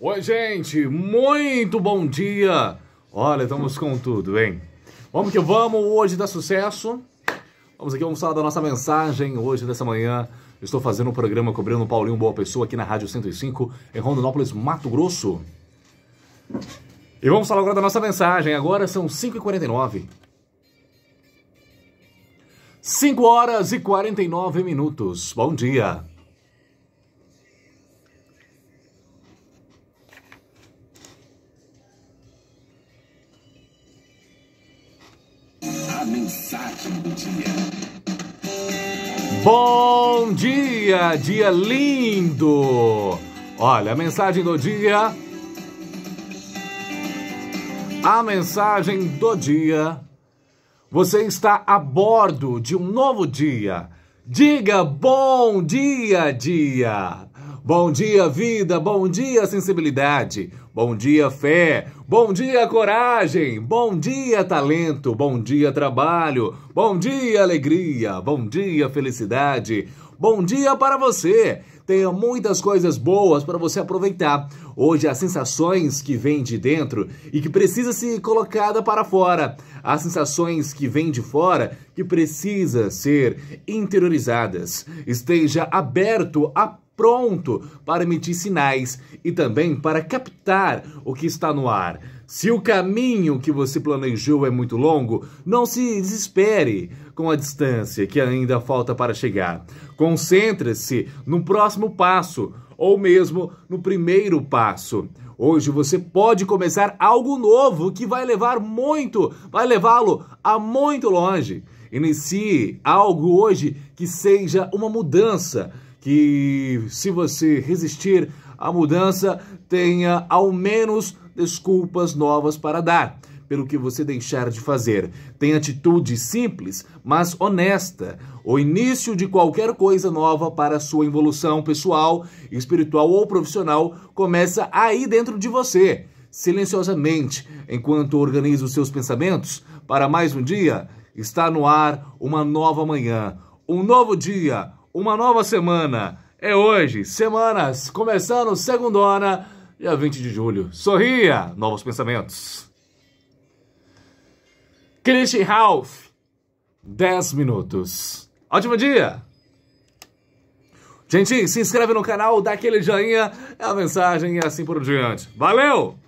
Oi, gente, muito bom dia. Olha, estamos com tudo, hein? Vamos que vamos, hoje dá sucesso. Vamos aqui, vamos falar da nossa mensagem hoje dessa manhã. Estou fazendo um programa cobrindo o Paulinho Boa Pessoa aqui na Rádio 105, em Rondonópolis, Mato Grosso. E vamos falar agora da nossa mensagem. Agora são 5h49. 5 horas e 49 minutos. Bom dia. mensagem do dia. Bom dia, dia lindo! Olha, a mensagem do dia. A mensagem do dia. Você está a bordo de um novo dia. Diga bom dia, dia! Bom dia, vida! Bom dia, sensibilidade! Bom dia, fé! Bom dia, coragem! Bom dia, talento! Bom dia, trabalho! Bom dia, alegria! Bom dia, felicidade! Bom dia para você! Tenha muitas coisas boas para você aproveitar. Hoje, as sensações que vêm de dentro e que precisa ser colocada para fora. As sensações que vêm de fora que precisa ser interiorizadas. Esteja aberto a pronto para emitir sinais e também para captar o que está no ar. Se o caminho que você planejou é muito longo, não se desespere com a distância que ainda falta para chegar. Concentre-se no próximo passo ou mesmo no primeiro passo. Hoje você pode começar algo novo que vai levar muito, vai levá-lo a muito longe. Inicie algo hoje que seja uma mudança que se você resistir à mudança, tenha ao menos desculpas novas para dar pelo que você deixar de fazer. tenha atitude simples, mas honesta. O início de qualquer coisa nova para sua evolução pessoal, espiritual ou profissional começa aí dentro de você, silenciosamente, enquanto organiza os seus pensamentos para mais um dia. Está no ar uma nova manhã, um novo dia uma nova semana é hoje, semanas começando segunda-feira, dia 20 de julho. Sorria, novos pensamentos. Christian Ralph, 10 minutos. Ótimo dia! Gente, se inscreve no canal, dá aquele joinha, é a mensagem e assim por diante. Valeu!